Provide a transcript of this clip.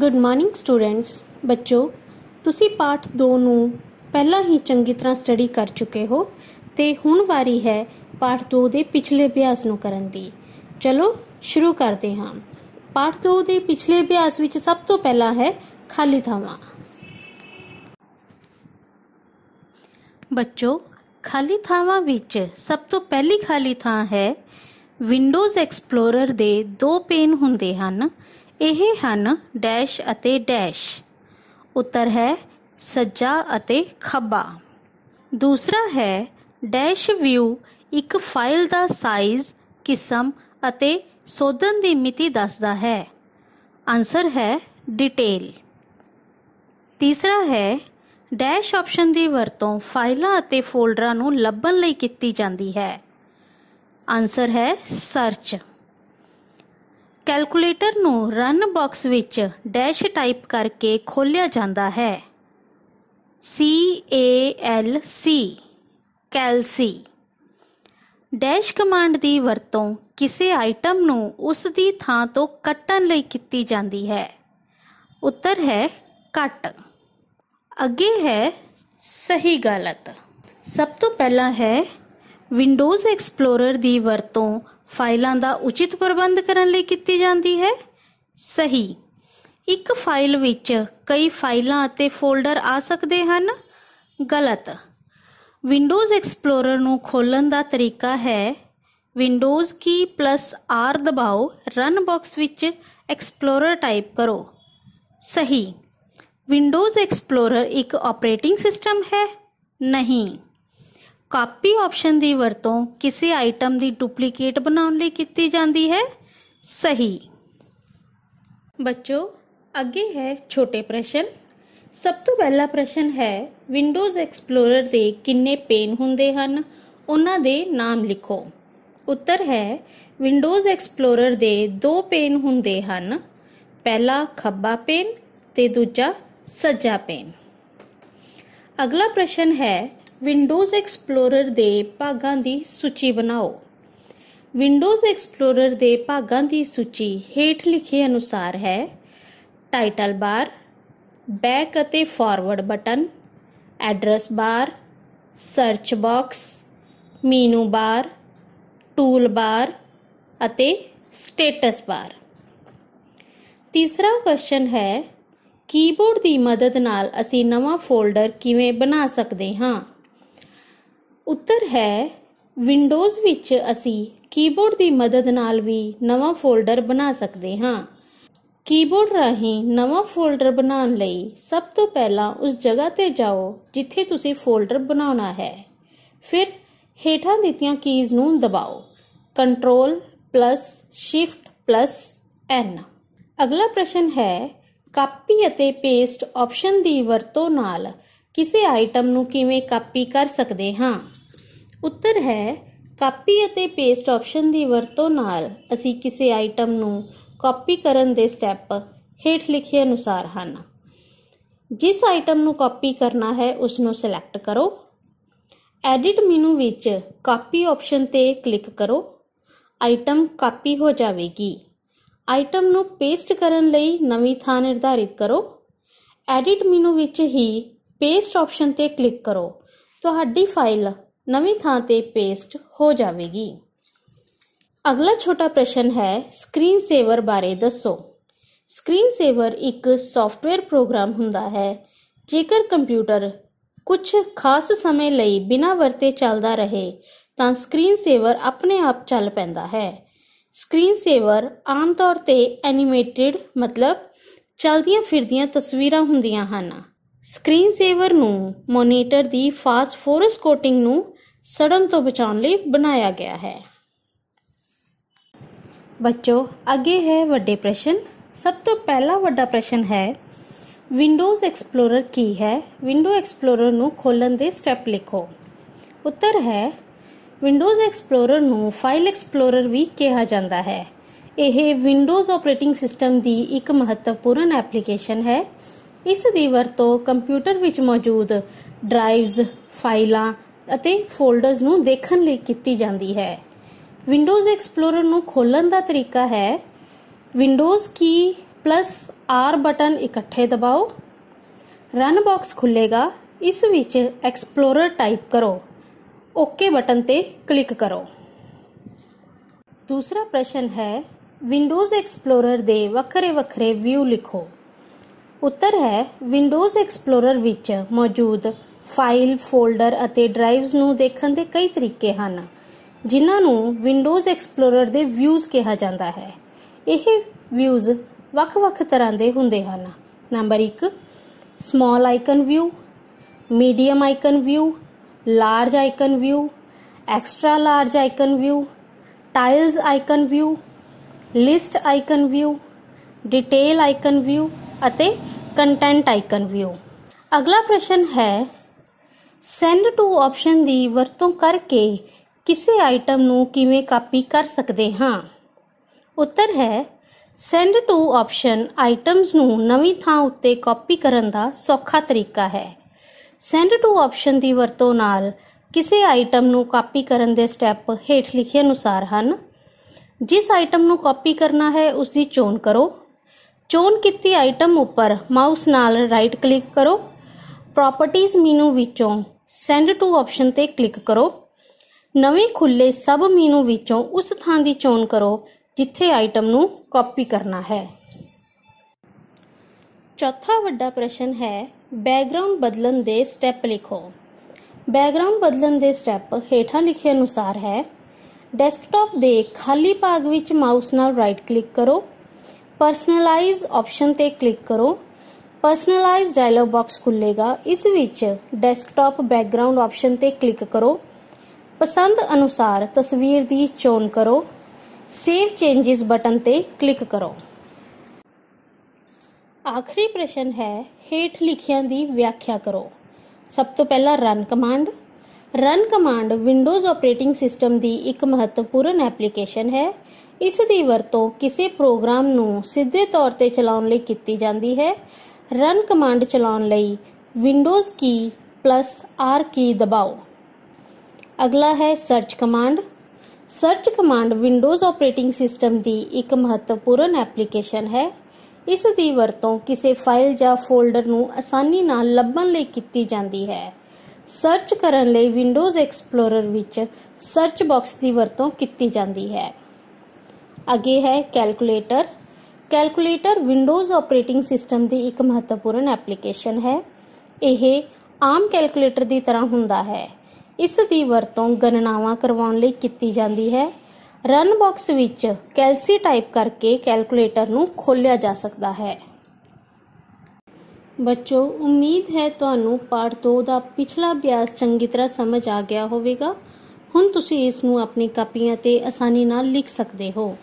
good morning students ਬੱਚੋ ਤੁਸੀਂ ਪਾਠ 2 ਨੂੰ ਪਹਿਲਾਂ ਹੀ ਚੰਗੀ ਤਰ੍ਹਾਂ ਸਟੱਡੀ ਕਰ ਚੁੱਕੇ ਹੋ ਤੇ ਹੁਣ ਵਾਰੀ ਹੈ ਪਾਠ 2 ਦੇ ਪਿਛਲੇ ਅਭਿਆਸ ਨੂੰ ਕਰਨ ਦੀ ਚਲੋ ਸ਼ੁਰੂ ਕਰਦੇ ਹਾਂ ਪਾਠ 2 ਦੇ ਪਿਛਲੇ ਅਭਿਆਸ ਵਿੱਚ ਸਭ ਤੋਂ ਪਹਿਲਾਂ ਹੈ ਖਾਲੀ ਥਾਵਾਂ ਬੱਚੋ ਖਾਲੀ ਥਾਵਾਂ ਵਿੱਚ ਸਭ ਤੋਂ ਪਹਿਲੀ ਖਾਲੀ ਥਾਂ ਹੈ ਵਿੰਡੋਜ਼ ਐਕਸਪਲੋਰਰ ਦੇ ਦੋ ਪੇਨ ਹੁੰਦੇ ਹਨ ਇਹ ਹਨ ਡੈਸ਼ ਅਤੇ ਡੈਸ਼ ਉੱਤਰ ਹੈ ਸੱਜਾ ਅਤੇ ਖੱਬਾ ਦੂਸਰਾ ਹੈ ਡੈਸ਼ ਵਿਊ ਇੱਕ ਫਾਈਲ ਦਾ ਸਾਈਜ਼ ਕਿਸਮ ਅਤੇ ਸੋਧਨ ਦੀ ਮਿਤੀ ਦੱਸਦਾ ਹੈ ਆਨਸਰ ਹੈ ਡਿਟੇਲ ਤੀਸਰਾ ਹੈ ਡੈਸ਼ ਆਪਸ਼ਨ ਦੀ ਵਰਤੋਂ ਫਾਈਲਾਂ ਅਤੇ ਫੋਲਡਰਾਂ ਨੂੰ ਲੱਭਣ ਲਈ ਕੀਤੀ ਜਾਂਦੀ ਹੈ ਆਨਸਰ ਹੈ ਸਰਚ ਕੈਲਕੂਲੇਟਰ ਨੂੰ ਰਨ ਬਾਕਸ ਵਿੱਚ ਡੈਸ਼ ਟਾਈਪ ਕਰਕੇ ਖੋਲਿਆ ਜਾਂਦਾ ਹੈ C A L C calc dash command ਦੀ ਵਰਤੋਂ ਕਿਸੇ ਆਈਟਮ ਨੂੰ ਉਸ ਦੀ ਥਾਂ ਤੋਂ ਕੱਟਣ ਲਈ ਕੀਤੀ ਜਾਂਦੀ ਹੈ ਉੱਤਰ ਹੈ ਕੱਟ ਅੱਗੇ ਹੈ ਸਹੀ ਗਲਤ ਸਭ ਤੋਂ ਪਹਿਲਾਂ ਹੈ ਵਿੰਡੋਜ਼ ਐਕਸਪਲੋਰਰ ਦੀ ਵਰਤੋਂ ਫਾਈਲਾਂ ਦਾ ਉਚਿਤ ਪ੍ਰਬੰਧ ਕਰਨ ਲਈ ਕੀਤੀ ਜਾਂਦੀ ਹੈ ਸਹੀ ਇੱਕ ਫਾਈਲ ਵਿੱਚ ਕਈ ਫਾਈਲਾਂ ਅਤੇ ਫੋਲਡਰ ਆ ਸਕਦੇ ਹਨ ਗਲਤ ਵਿੰਡੋਜ਼ ਐਕਸਪਲੋਰਰ ਨੂੰ ਖੋਲਣ ਦਾ ਤਰੀਕਾ ਹੈ ਵਿੰਡੋਜ਼ ਕੀ ਪਲੱਸ ਆਰ ਦਬਾਓ ਰਨ ਬਾਕਸ ਵਿੱਚ ਐਕਸਪਲੋਰਰ ਟਾਈਪ ਕਰੋ ਸਹੀ विंडोज एक्सप्लोरर एक ऑपरेटिंग सिस्टम है नहीं ਕਾਪੀ ਆਪਸ਼ਨ ਦੀ ਵਰਤੋਂ ਕਿਸੇ ਆਈਟਮ ਦੀ ਡੁਪਲੀਕੇਟ ਬਣਾਉਣ ਲਈ ਕੀਤੀ ਜਾਂਦੀ ਹੈ ਸਹੀ ਬੱਚੋ ਅੱਗੇ ਹੈ ਛੋਟੇ ਪ੍ਰਸ਼ਨ ਸਭ ਤੋਂ ਪਹਿਲਾ ਪ੍ਰਸ਼ਨ ਹੈ ਵਿੰਡੋਜ਼ ਐਕਸਪਲੋਰਰ ਦੇ ਕਿੰਨੇ ਪੇਨ ਹੁੰਦੇ ਹਨ ਉਹਨਾਂ ਦੇ ਨਾਮ ਲਿਖੋ ਉੱਤਰ ਹੈ ਵਿੰਡੋਜ਼ ਐਕਸਪਲੋਰਰ ਦੇ ਦੋ ਪੇਨ ਹੁੰਦੇ ਹਨ ਪਹਿਲਾ ਖੱਬਾ ਪੇਨ ਤੇ ਦੂਜਾ ਸੱਜਾ ਪੇਨ ਅਗਲਾ ਪ੍ਰਸ਼ਨ ਹੈ विंडोज़ एक्सप्लोरਰ ਦੇ ਭਾਗਾਂ ਦੀ ਸੂਚੀ ਬਣਾਓ ਵਿੰਡੋਜ਼ ਐਕਸਪਲੋਰਰ ਦੇ ਭਾਗਾਂ ਦੀ ਸੂਚੀ ਹੇਠ ਲਿਖੇ ਅਨੁਸਾਰ ਹੈ ਟਾਈਟਲ ਬਾਰ ਬੈਕ ਅਤੇ forward button address bar search box menu bar tool bar ਅਤੇ ਸਟੇਟਸ ਬਾਰ ਤੀਸਰਾ ਕੁਐਸਚਨ ਹੈ ਕੀਬੋਰਡ ਦੀ ਮਦਦ ਨਾਲ ਅਸੀਂ ਨਵਾਂ ਫੋਲਡਰ ਕਿਵੇਂ ਬਣਾ ਸਕਦੇ ਹਾਂ ਉੱਤਰ ਹੈ ਵਿੰਡੋਜ਼ ਵਿੱਚ ਅਸੀਂ ਕੀਬੋਰਡ ਦੀ ਮਦਦ ਨਾਲ ਵੀ ਨਵਾਂ ਫੋਲਡਰ ਬਣਾ ਸਕਦੇ ਹਾਂ ਕੀਬੋਰਡ ਰਾਹੀਂ ਨਵਾਂ ਫੋਲਡਰ ਬਣਾਉਣ ਲਈ ਸਭ ਤੋਂ ਪਹਿਲਾਂ ਉਸ ਜਗ੍ਹਾ ਤੇ ਜਾਓ ਜਿੱਥੇ ਤੁਸੀਂ ਫੋਲਡਰ ਬਣਾਉਣਾ ਹੈ ਫਿਰ ਹੇਠਾਂ ਦਿੱਤੀਆਂ ਕੀਜ਼ ਨੂੰ ਦਬਾਓ control plus shift plus N ਅਗਲਾ ਪ੍ਰਸ਼ਨ ਹੈ ਕਾਪੀ ਅਤੇ ਪੇਸਟ ਆਪਸ਼ਨ ਦੀ ਵਰਤੋਂ ਨਾਲ ਕਿਸੇ ਆਈਟਮ ਨੂੰ ਕਿਵੇਂ ਕਾਪੀ ਕਰ ਸਕਦੇ ਹਾਂ ਉੱਤਰ ਹੈ ਕਾਪੀ ਅਤੇ ਪੇਸਟ ਆਪਸ਼ਨ ਦੀ ਵਰਤੋਂ ਨਾਲ ਅਸੀਂ ਕਿਸੇ ਆਈਟਮ ਨੂੰ ਕਾਪੀ ਕਰਨ ਦੇ ਸਟੈਪ ਹੇਠ ਲਿਖੇ ਅਨੁਸਾਰ ਹਨ ਜਿਸ ਆਈਟਮ ਨੂੰ ਕਾਪੀ ਕਰਨਾ ਹੈ ਉਸ ਨੂੰ ਸਿਲੈਕਟ ਕਰੋ ਐਡਿਟ ਮੈਨੂ ਵਿੱਚ ਕਾਪੀ ਆਪਸ਼ਨ ਤੇ ਕਲਿੱਕ ਕਰੋ ਆਈਟਮ ਕਾਪੀ ਹੋ ਜਾਵੇਗੀ ਆਈਟਮ ਨੂੰ ਪੇਸਟ ਕਰਨ ਲਈ ਨਵੀਂ ਥਾਂ ਨਿਰਧਾਰਿਤ ਕਰੋ ਐਡਿਟ ਮੈਨੂ ਵਿੱਚ ਹੀ ਪੇਸਟ ਆਪਸ਼ਨ ਤੇ ਕਲਿੱਕ ਕਰੋ ਤੁਹਾਡੀ ਫਾਈਲ ਨਵੀਂ ਥਾਂ ਤੇ ਪੇਸਟ ਹੋ ਜਾਵੇਗੀ ਅਗਲਾ ਛੋਟਾ ਪ੍ਰਸ਼ਨ ਹੈ ਸਕਰੀਨ ਸੇਵਰ ਬਾਰੇ ਦੱਸੋ ਸਕਰੀਨ ਸੇਵਰ ਇੱਕ ਸੌਫਟਵੇਅਰ ਪ੍ਰੋਗਰਾਮ ਹੁੰਦਾ ਹੈ ਜੇਕਰ ਕੰਪਿਊਟਰ ਕੁਝ ਖਾਸ ਸਮੇਂ ਲਈ ਬਿਨਾਂ ਵਰਤੇ ਚੱਲਦਾ ਰਹੇ ਤਾਂ ਸਕਰੀਨ ਸੇਵਰ ਆਪਣੇ ਆਪ ਚੱਲ ਪੈਂਦਾ ਹੈ ਸਕਰੀਨ ਸੇਵਰ ਆਮ ਤੌਰ ਤੇ ਐਨੀਮੇਟਿਡ ਮਤਲਬ ਚਲਦੀਆਂ ਫਿਰਦੀਆਂ ਤਸਵੀਰਾਂ ਹੁੰਦੀਆਂ ਹਨ ਸਕਰੀਨ ਸੇਵਰ ਨੂੰ ਮੋਨੀਟਰ ਦੀ ਫਾਸਫੋਰਸ ਕੋਟਿੰਗ ਨੂੰ ਸੜਨ ਤੋਂ ਬਚਾਉਣ ਲਈ ਬਣਾਇਆ ਗਿਆ ਹੈ ਬੱਚੋ ਅੱਗੇ ਹੈ ਵੱਡੇ ਪ੍ਰਸ਼ਨ ਸਭ ਤੋਂ ਪਹਿਲਾ ਵੱਡਾ ਪ੍ਰਸ਼ਨ ਹੈ ਵਿੰਡੋਜ਼ ਐਕਸਪਲੋਰਰ ਕੀ ਹੈ ਵਿੰਡੋ ਐਕਸਪਲੋਰਰ ਨੂੰ ਖੋਲਣ ਦੇ ਸਟੈਪ ਲਿਖੋ ਉੱਤਰ ਹੈ ਵਿੰਡੋਜ਼ ਐਕਸਪਲੋਰਰ ਨੂੰ ਫਾਈਲ ਐਕਸਪਲੋਰਰ ਵੀ ਕਿਹਾ ਜਾਂਦਾ ਹੈ ਇਹ ਵਿੰਡੋਜ਼ ਆਪਰੇਟਿੰਗ ਸਿਸਟਮ ਦੀ ਇੱਕ ਮਹੱਤਵਪੂਰਨ ਐਪਲੀਕੇਸ਼ਨ ਹੈ ਇਸ ਦੀ ਵਰਤੋਂ ਕੰਪਿਊਟਰ ਵਿੱਚ ਮੌਜੂਦ ਡਰਾਈਵਜ਼ ਫਾਈਲਾਂ ਅਤੇ ਫੋਲਡਰਸ ਨੂੰ ਦੇਖਣ ਲਈ ਕੀਤੀ ਜਾਂਦੀ ਹੈ ਵਿੰਡੋਜ਼ ਐਕਸਪਲੋਰਰ ਨੂੰ ਖੋਲਣ ਦਾ ਤਰੀਕਾ ਹੈ Windows key plus R button ਇਕੱਠੇ ਦਬਾਓ ਰਨ ਬਾਕਸ ਖੁੱਲੇਗਾ ਇਸ ਵਿੱਚ ਐਕਸਪਲੋਰਰ ਟਾਈਪ ਕਰੋ ਓਕੇ ਬਟਨ ਤੇ ਕਲਿੱਕ ਕਰੋ ਦੂਸਰਾ ਪ੍ਰਸ਼ਨ ਹੈ ਵਿੰਡੋਜ਼ ਐਕਸਪਲੋਰਰ ਦੇ ਵੱਖਰੇ-ਵੱਖਰੇ ਵਿਊ ਲਿਖੋ ਉੱਤਰ ਹੈ ਵਿੰਡੋਜ਼ ਐਕਸਪਲੋਰਰ ਵਿੱਚ ਮੌਜੂਦ ਫਾਈਲ ਫੋਲਡਰ ਅਤੇ ਡਰਾਈਵਸ ਨੂੰ ਦੇਖਣ ਦੇ ਕਈ ਤਰੀਕੇ ਹਨ ਜਿਨ੍ਹਾਂ ਨੂੰ ਵਿੰਡੋਜ਼ ਐਕਸਪਲੋਰਰ ਦੇ ਵਿਊਜ਼ ਕਿਹਾ ਜਾਂਦਾ ਹੈ ਇਹ ਵਿਊਜ਼ ਵੱਖ-ਵੱਖ ਤਰ੍ਹਾਂ ਦੇ ਹੁੰਦੇ ਹਨ number 1 small icon view medium icon view large icon view extra large icon view tiles icon view list icon view detail icon view ਅਤੇ ਕੰਟੈਂਟ ਆਈਕਨ ਵਿਊ ਅਗਲਾ ਪ੍ਰਸ਼ਨ ਹੈ ਸੈਂਡ ਟੂ ਆਪਸ਼ਨ ਦੀ ਵਰਤੋਂ ਕਰਕੇ ਕਿਸੇ ਆਈਟਮ ਨੂੰ ਕਿਵੇਂ ਕਾਪੀ ਕਰ ਸਕਦੇ ਹਾਂ ਉੱਤਰ ਹੈ ਸੈਂਡ ਟੂ ਆਪਸ਼ਨ ਆਈਟਮਸ ਨੂੰ ਨਵੀਂ ਥਾਂ ਉੱਤੇ ਕਾਪੀ ਕਰਨ ਦਾ ਸੌਖਾ ਤਰੀਕਾ ਹੈ ਸੈਂਡ ਟੂ ਆਪਸ਼ਨ ਦੀ ਵਰਤੋਂ ਨਾਲ ਕਿਸੇ ਆਈਟਮ ਨੂੰ ਕਾਪੀ ਕਰਨ ਦੇ ਸਟੈਪ ਹੇਠ ਲਿਖੇ ਅਨੁਸਾਰ ਹਨ ਜਿਸ ਆਈਟਮ ਨੂੰ ਕਾਪੀ ਕਰਨਾ ਹੈ ਉਸ ਦੀ ਚੋਣ ਕਰੋ ਚੋਣ ਕੀਤੀ ਆਈਟਮ ਉੱਪਰ ਮਾਊਸ ਨਾਲ ਰਾਈਟ ਕਲਿੱਕ ਕਰੋ ਪ੍ਰਾਪਰਟੀਜ਼ ਮੀਨੂ ਵਿੱਚੋਂ ਸੈਂਡ ਟੂ ਆਪਸ਼ਨ ਤੇ ਕਲਿੱਕ ਕਰੋ ਨਵੇਂ ਖੁੱਲੇ ਸਬ ਮੀਨੂ ਵਿੱਚੋਂ ਉਸ ਥਾਂ ਦੀ ਚੋਣ ਕਰੋ ਜਿੱਥੇ ਆਈਟਮ ਨੂੰ ਕਾਪੀ ਕਰਨਾ ਹੈ ਚੌਥਾ ਵੱਡਾ ਪ੍ਰਸ਼ਨ ਹੈ ਬੈਕਗ੍ਰਾਉਂਡ ਬਦਲਣ ਦੇ ਸਟੈਪ ਲਿਖੋ ਬੈਕਗ੍ਰਾਉਂਡ ਬਦਲਣ ਦੇ ਸਟੈਪ ਹੇਠਾਂ ਲਿਖੇ ਅਨੁਸਾਰ ਹੈ ਡੈਸਕਟਾਪ ਦੇ ਖਾਲੀ ਭਾਗ ਵਿੱਚ ਮਾਊਸ ਨਾਲ ਰਾਈਟ ਕਲਿੱਕ ਕਰੋ ਪਰਸਨਲਾਈਜ਼ ਆਪਸ਼ਨ ਤੇ ਕਲਿੱਕ ਕਰੋ ਪਰਸਨਲਾਈਜ਼ ਡਾਇਲੌਗ ਬਾਕਸ ਖੁੱਲੇਗਾ ਇਸ ਵਿੱਚ ਡੈਸਕਟਾਪ ਬੈਕਗ੍ਰਾਉਂਡ ਆਪਸ਼ਨ ਤੇ ਕਲਿੱਕ ਕਰੋ ਪਸੰਦ ਅਨੁਸਾਰ ਤਸਵੀਰ ਦੀ ਚੋਣ ਕਰੋ ਸੇਵ ਚੇਂजेस ਬਟਨ ਤੇ ਕਲਿੱਕ ਕਰੋ ਆਖਰੀ ਪ੍ਰਸ਼ਨ ਹੈ ਹੇਠ ਲਿਖਿਆਂ ਦੀ ਵਿਆਖਿਆ ਕਰੋ ਸਭ ਤੋਂ ਪਹਿਲਾਂ run command run command Windows operating system ਦੀ ਇੱਕ ਮਹੱਤਵਪੂਰਨ ਐਪਲੀਕੇਸ਼ਨ ਹੈ ਇਸ ਦੀ ਵਰਤੋਂ ਕਿਸੇ ਪ੍ਰੋਗਰਾਮ ਨੂੰ ਸਿੱਧੇ ਤੌਰ ਤੇ ਚਲਾਉਣ ਲਈ ਕੀਤੀ ਜਾਂਦੀ ਹੈ ਰਨ ਕਮਾਂਡ ਚਲਾਉਣ ਲਈ Windows key plus R key ਦਬਾਓ ਅਗਲਾ ਹੈ search command search command Windows operating system ਦੀ ਇੱਕ ਮਹੱਤਵਪੂਰਨ ਐਪਲੀਕੇਸ਼ਨ ਹੈ ਇਸ ਦੀ ਵਰਤੋਂ ਕਿਸੇ ਫਾਈਲ ਜਾਂ ਫੋਲਡਰ ਨੂੰ ਆਸਾਨੀ ਨਾਲ ਲੱਭਣ ਲਈ ਕੀਤੀ ਜਾਂਦੀ ਹੈ ਸਰਚ ਕਰਨ ਲਈ ਵਿੰਡੋਜ਼ ਐਕਸਪਲੋਰਰ ਵਿੱਚ ਸਰਚ ਬਾਕਸ ਦੀ ਵਰਤੋਂ ਕੀਤੀ ਜਾਂਦੀ ਹੈ ਅੱਗੇ ਹੈ calculator calculator Windows operating system ਦੀ ਇੱਕ ਮਹੱਤਵਪੂਰਨ ਐਪਲੀਕੇਸ਼ਨ ਹੈ ਇਹ ਆਮ ਕੈਲਕੂਲੇਟਰ ਦੀ ਤਰ੍ਹਾਂ ਹੁੰਦਾ ਹੈ ਇਸ ਦੀ ਵਰਤੋਂ ਗਣਨਾਵਾਂ ਕਰਵਾਉਣ ਲਈ ਕੀਤੀ ਜਾਂਦੀ ਹੈ ਰਨ ਬਾਕਸ ਵਿੱਚ ਕੈਲਸੀ ਟਾਈਪ ਕਰਕੇ ਕੈਲਕੂਲੇਟਰ ਨੂੰ ਖੋਲਿਆ ਜਾ ਸਕਦਾ ਹੈ ਬੱਚੋ ਉਮੀਦ ਹੈ ਤੁਹਾਨੂੰ ਪਾਠ 2 ਦਾ ਪਿਛਲਾ ਅਭਿਆਸ ਚੰਗੀ ਤਰ੍ਹਾਂ ਸਮਝ ਆ ਗਿਆ ਹੋਵੇਗਾ ਹੁਣ ਤੁਸੀਂ ਇਸ ਨੂੰ ਆਪਣੀ ਕਾਪੀਆਂ ਤੇ ਆਸਾਨੀ ਨਾਲ ਲਿਖ ਸਕਦੇ ਹੋ